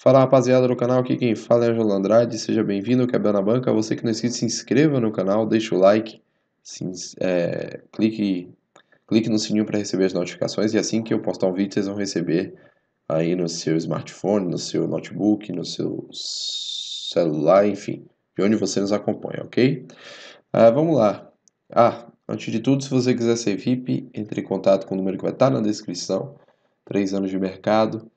Fala rapaziada do canal, aqui quem fala é Angelo Andrade, seja bem-vindo ao Quebrando a Banca. Você que não é inscrito, se inscreva no canal, deixa o like, se, é, clique, clique no sininho para receber as notificações e assim que eu postar um vídeo vocês vão receber aí no seu smartphone, no seu notebook, no seu celular, enfim, de onde você nos acompanha, ok? Ah, vamos lá. Ah, antes de tudo, se você quiser ser VIP, entre em contato com o número que vai estar na descrição. Três anos de mercado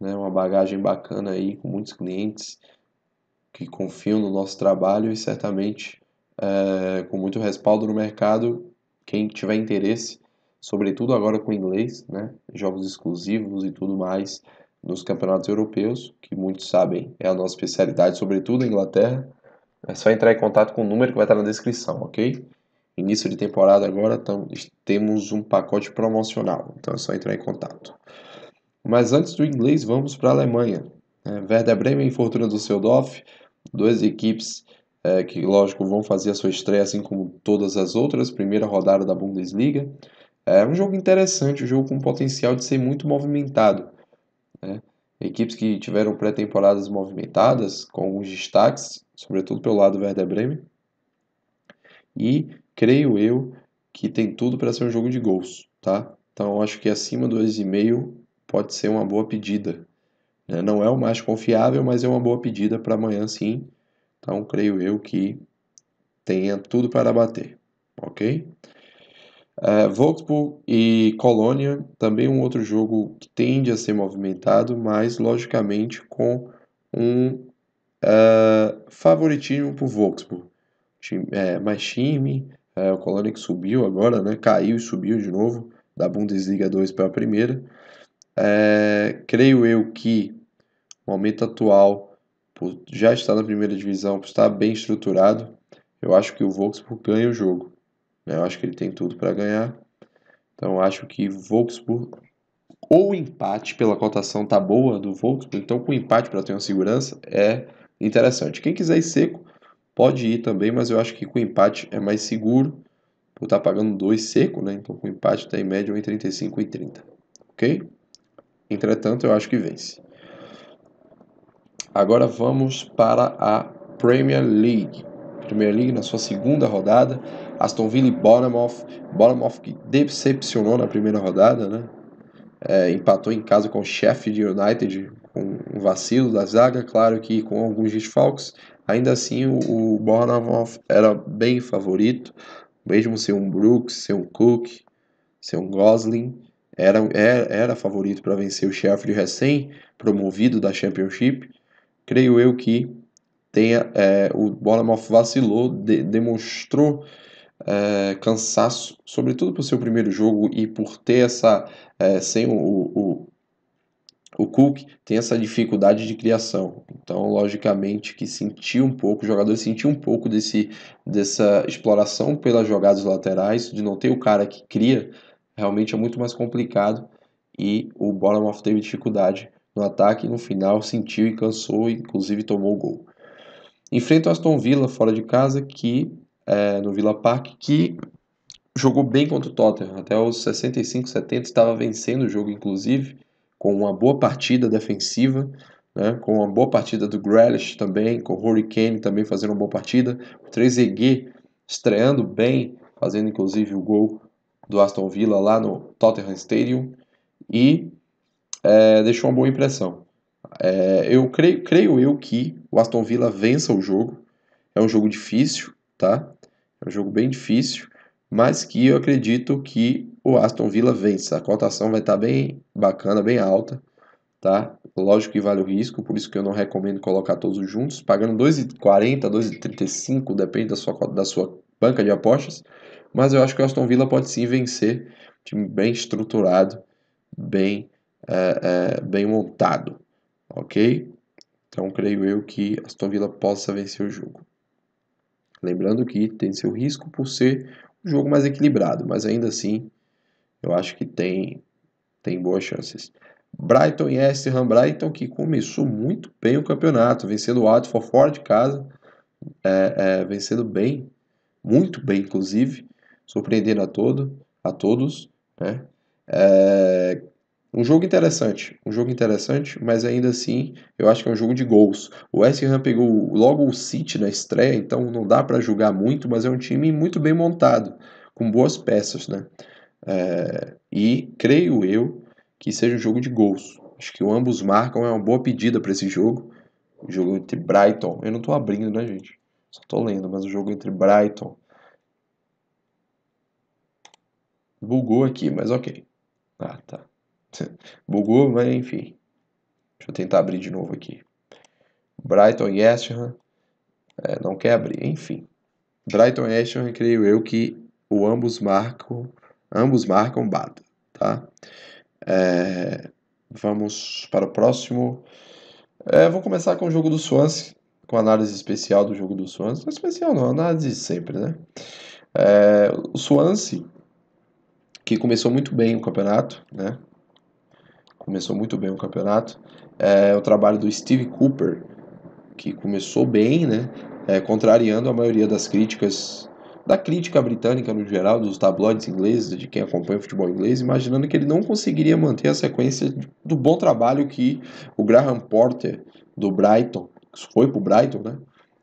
né? uma bagagem bacana aí com muitos clientes que confiam no nosso trabalho e certamente é, com muito respaldo no mercado. Quem tiver interesse, sobretudo agora com inglês, né? jogos exclusivos e tudo mais nos campeonatos europeus, que muitos sabem é a nossa especialidade, sobretudo na Inglaterra. É só entrar em contato com o número que vai estar na descrição, ok? Início de temporada agora, temos um pacote promocional, então é só entrar em contato. Mas antes do inglês, vamos para a Alemanha. É, Werder Bremen e Fortuna Düsseldorf, duas equipes é, que, lógico, vão fazer a sua estreia, assim como todas as outras, primeira rodada da Bundesliga. É um jogo interessante, um jogo com potencial de ser muito movimentado. Né? Equipes que tiveram pré-temporadas movimentadas, com alguns destaques, sobretudo pelo lado do Werder Bremen. E creio eu que tem tudo para ser um jogo de gols, tá? Então acho que acima do 2,5 pode ser uma boa pedida. Né? Não é o mais confiável, mas é uma boa pedida para amanhã sim. Então, creio eu que tenha tudo para bater, ok? Uh, e Colônia, também um outro jogo que tende a ser movimentado, mas logicamente com um uh, favoritismo para o Wolfsburg. Time, é, mais time, a é, o Colônia que subiu agora, né? Caiu e subiu de novo da Bundesliga 2 para a primeira. É, creio eu que o momento atual, por já está na primeira divisão, por estar bem estruturado, eu acho que o Wolfsburg ganha o jogo. Né? Eu acho que ele tem tudo para ganhar. Então acho que Wolfsburg ou empate pela cotação tá boa do Wolfsburg, então com empate para ter uma segurança é interessante. Quem quiser ir seco pode ir também, mas eu acho que com empate é mais seguro. Por estar tá pagando 2 seco, né? Então com empate está em média 1,35 e 30. OK? Entretanto, eu acho que vence. Agora vamos para a Premier League. Premier League na sua segunda rodada. Aston Villa e Bournemouth. Bournemouth que decepcionou na primeira rodada, né? É, empatou em casa com o de United, com um vacilo da zaga, claro que com alguns desfalques. Ainda assim, o, o Bournemouth era bem favorito, mesmo sem um Brooks, sem um Cook, sem um Gosling era, era, é, era favorito para vencer o Sheffield recém-promovido da Championship. Creio eu que tenha, é, o Bournemouth vacilou, de, demonstrou é, cansaço, sobretudo para o seu primeiro jogo e por ter essa, é, sem o, o, o Cook, tem essa dificuldade de criação. Então, logicamente, que sentiu um pouco, o jogador sentiu um pouco desse, dessa exploração pelas jogadas laterais, de não ter o cara que cria realmente é muito mais complicado e o Bournemouth teve dificuldade no ataque no final sentiu e cansou, inclusive tomou o gol. Enfrenta o Aston Villa fora de casa, que é, no Villa Park, que jogou bem contra o Tottenham, até os 65, 70 estava vencendo o jogo, inclusive, com uma boa partida defensiva, né, com uma boa partida do Grealish também, com o Rory Kane também fazendo uma boa partida, o 3 estreando bem, fazendo inclusive o gol do Aston Villa lá no Tottenham Stadium e é, deixou uma boa impressão. É, eu creio, creio eu que o Aston Villa vença o jogo. É um jogo difícil, tá? É um jogo bem difícil, mas que eu acredito que o Aston Villa vença. A cotação vai estar tá bem bacana, bem alta, tá? Lógico que vale o risco, por isso que eu não recomendo colocar todos juntos, pagando 2,40, 2,35, depende da sua da sua banca de apostas mas eu acho que o Aston Villa pode sim vencer. Um time bem estruturado, bem, é, é, bem montado, ok? Então creio eu que Aston Villa possa vencer o jogo. Lembrando que tem seu risco por ser um jogo mais equilibrado, mas ainda assim eu acho que tem, tem boas chances. Brighton e West Ham Brighton que começou muito bem o campeonato, vencendo o Watford fora de casa, é, é, vencendo bem, muito bem inclusive, surpreendendo a, todo, a todos. Né? É, um jogo interessante, um jogo interessante, mas ainda assim eu acho que é um jogo de gols. O West Ham pegou logo o City na estreia, então não dá para julgar muito, mas é um time muito bem montado, com boas peças, né? É, e creio eu que seja um jogo de gols. Acho que ambos marcam é uma boa pedida para esse jogo. O jogo entre Brighton, eu não estou abrindo, né, gente? Só estou lendo, mas o jogo entre Brighton Bugou aqui, mas ok. Ah, tá. Bugou, mas enfim. Deixa eu tentar abrir de novo aqui. Brighton e Ham. É, não quer abrir, enfim. Brighton e West Ham, creio eu que o ambos marcam, ambos marcam bata, tá? É, vamos para o próximo. É, vou começar com o jogo do Swansea, com análise especial do jogo do Swansea. Não especial não, análise sempre, né? É, o Swansea que começou muito bem o campeonato, né? Começou muito bem o campeonato. É o trabalho do Steve Cooper, que começou bem, né? É, contrariando a maioria das críticas, da crítica britânica no geral, dos tabloides ingleses, de quem acompanha o futebol inglês, imaginando que ele não conseguiria manter a sequência do bom trabalho que o Graham Porter do Brighton, que foi pro Brighton, né?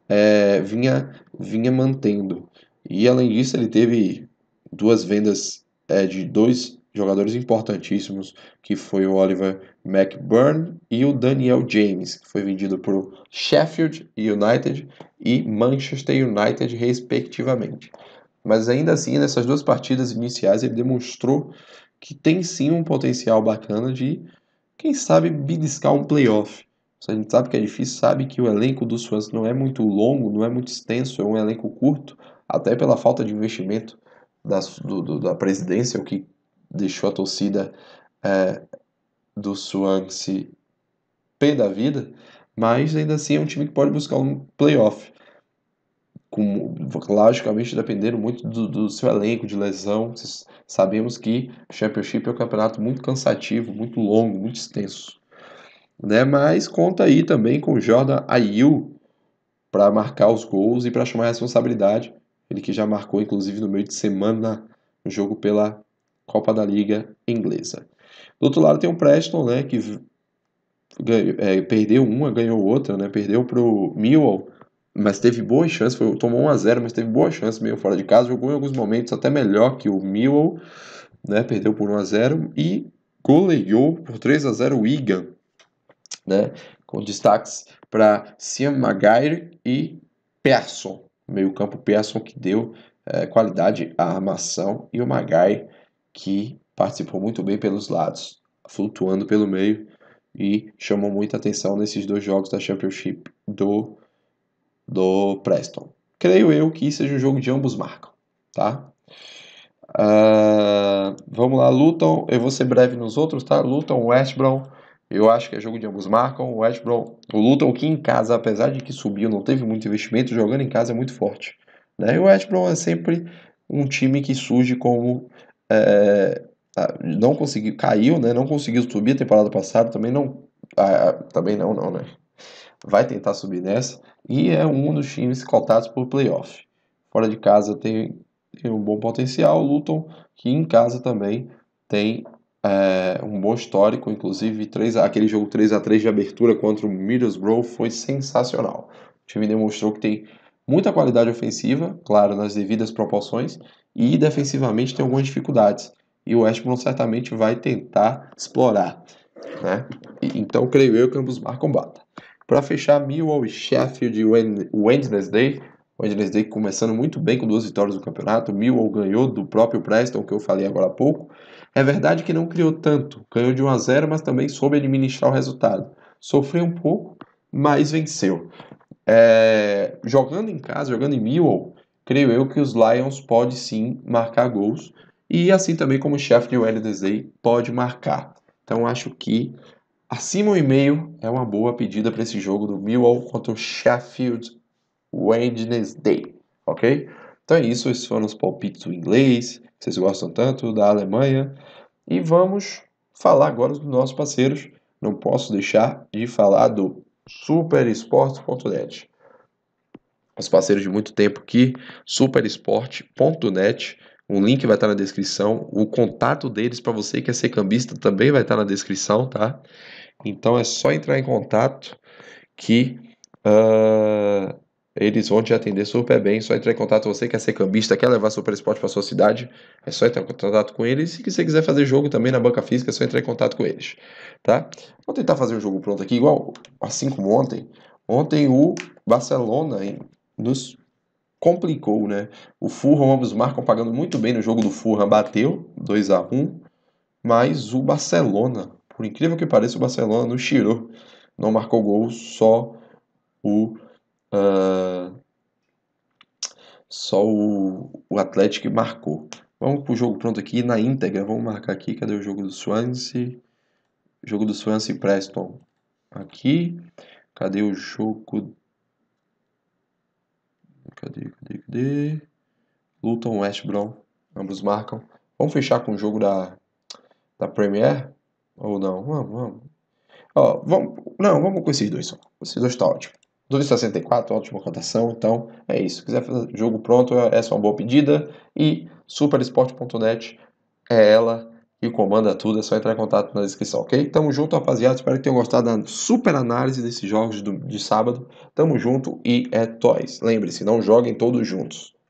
É, vinha, vinha mantendo. E além disso, ele teve duas vendas é, de dois jogadores importantíssimos, que foi o Oliver McBurn e o Daniel James, que foi vendido para o Sheffield United e Manchester United, respectivamente. Mas ainda assim, nessas duas partidas iniciais, ele demonstrou que tem sim um potencial bacana de, quem sabe, biliscar um playoff. A gente sabe que é difícil, sabe que o elenco do Swans não é muito longo, não é muito extenso, é um elenco curto, até pela falta de investimento da, do, da presidência, o que deixou a torcida é, do Swansea pé da vida, mas ainda assim é um time que pode buscar um playoff. Com, logicamente dependendo muito do, do, seu elenco de lesão. Sabemos que o Championship é um campeonato muito cansativo, muito longo, muito extenso. Né? Mas conta aí também com o Jordan Ayew para marcar os gols e para chamar a responsabilidade ele que já marcou, inclusive, no meio de semana, no jogo pela Copa da Liga Inglesa. Do outro lado tem o Preston, né, que ganhou, é, perdeu uma, ganhou outra, né, perdeu para o Millwall, mas teve boa chance, foi, tomou 1 a 0 mas teve boa chance, meio fora de casa, jogou em alguns momentos até melhor que o Millwall, né, perdeu por 1 a 0 e goleou por 3 a 0 o Wigan, né, com destaques para Sam Maguire e Persson. Meio-campo Pearson que deu é, qualidade à armação e o Magai que participou muito bem pelos lados, flutuando pelo meio e chamou muita atenção nesses dois jogos da Championship do do Preston. Creio eu que seja um jogo de ambos marcam, tá? Uh, vamos lá, Luton. Eu vou ser breve nos outros, tá? Luton, West Brom, eu acho que é jogo de ambos marcam. O West Brom, o Luton que em casa, apesar de que subiu, não teve muito investimento, jogando em casa é muito forte. Né? E o West Brom é sempre um time que surge como é, não conseguiu, caiu, né? Não conseguiu subir a temporada passada, também não, ah, também não, não, né? Vai tentar subir nessa e é um dos times cotados por playoff. Fora de casa tem, tem um bom potencial, o Luton que em casa também tem é, um bom histórico, inclusive 3 aquele jogo 3 a 3 de abertura contra o Middlesbrough foi sensacional. O time demonstrou que tem muita qualidade ofensiva, claro, nas devidas proporções, e defensivamente tem algumas dificuldades. E o Westbrook certamente vai tentar explorar. Né? E, então, creio eu que ambos marcam bata. Para fechar, Millwall e Sheffield Wednesday o Wednesday Day começando muito bem com duas vitórias no campeonato. Millwall ganhou do próprio Preston, que eu falei agora há pouco. É verdade que não criou tanto, ganhou de 1 a 0, mas também soube administrar o resultado. Sofreu um pouco, mas venceu. É... jogando em casa, jogando em Millwall, creio eu que os Lions podem sim marcar gols. E assim também como o Sheffield Wednesday pode marcar. Então acho que acima um e meio é uma boa pedida para esse jogo do Millwall contra o Sheffield Wednesday, ok? Então é isso, esses foram os palpites do inglês, vocês gostam tanto, da Alemanha. E vamos falar agora dos nossos parceiros. Não posso deixar de falar do superesporte.net. Os parceiros de muito tempo aqui, superesporte.net. O link vai estar na descrição. O contato deles para você que é ser cambista também vai estar na descrição, tá? Então é só entrar em contato que ah, eles vão te atender super bem, só entrar em contato. Você quer é ser cambista, quer levar seu esporte para sua cidade, é só entrar em contato com eles. E se você quiser fazer jogo também na banca física, é só entrar em contato com eles, tá? Vou tentar fazer o um jogo pronto aqui, igual assim como ontem. Ontem o Barcelona hein, nos complicou, né? O Fulham, ambos marcam pagando muito bem no jogo do Fulham, bateu 2 a 1 mas o Barcelona, por incrível que pareça, o Barcelona não tirou, não marcou gol, só o Uh, só o, o Atlético marcou. Vamos pro jogo pronto aqui na íntegra. Vamos marcar aqui. Cadê o jogo do Swansea? Jogo do Swansea e Preston. Aqui. Cadê o jogo? Cadê, cadê, cadê? Luton, West Brom. Ambos marcam. Vamos fechar com o jogo da, da Premier? Ou não? Vamos, vamos. Ó, vamos. Não, vamos com esses dois só. Esses dois tá ótimo. 2,64, ótima cotação. Então é isso. Se quiser fazer jogo pronto, essa é, é uma boa pedida. E superesporte.net é ela que comanda tudo. É só entrar em contato na descrição, ok? Tamo junto, rapaziada. Espero que tenham gostado da super análise desses jogos de sábado. Tamo junto e é toys. Lembre-se, não joguem todos juntos.